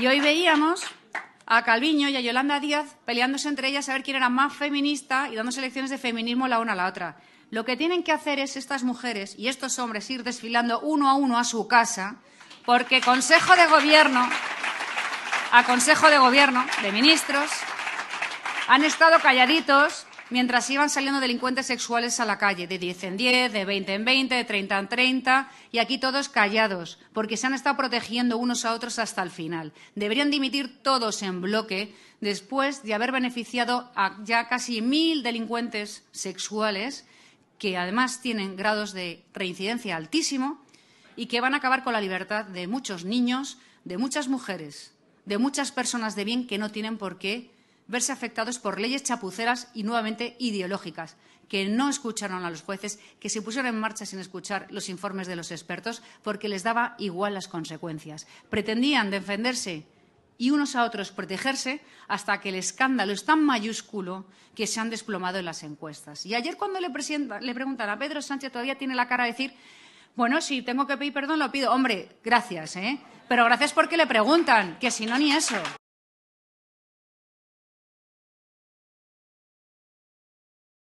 Y hoy veíamos a Calviño y a Yolanda Díaz peleándose entre ellas a ver quién era más feminista y dándose lecciones de feminismo la una a la otra. Lo que tienen que hacer es estas mujeres y estos hombres ir desfilando uno a uno a su casa, porque Consejo de Gobierno, a Consejo de Gobierno de Ministros, han estado calladitos mientras iban saliendo delincuentes sexuales a la calle, de 10 en 10, de 20 en 20, de 30 en 30, y aquí todos callados, porque se han estado protegiendo unos a otros hasta el final. Deberían dimitir todos en bloque después de haber beneficiado a ya casi mil delincuentes sexuales que además tienen grados de reincidencia altísimo y que van a acabar con la libertad de muchos niños, de muchas mujeres, de muchas personas de bien que no tienen por qué verse afectados por leyes chapuceras y nuevamente ideológicas, que no escucharon a los jueces, que se pusieron en marcha sin escuchar los informes de los expertos porque les daba igual las consecuencias. Pretendían defenderse y unos a otros protegerse hasta que el escándalo es tan mayúsculo que se han desplomado en las encuestas. Y ayer cuando le, le preguntan a Pedro Sánchez todavía tiene la cara de decir, bueno, si tengo que pedir perdón lo pido. Hombre, gracias, ¿eh? Pero gracias porque le preguntan, que si no ni eso.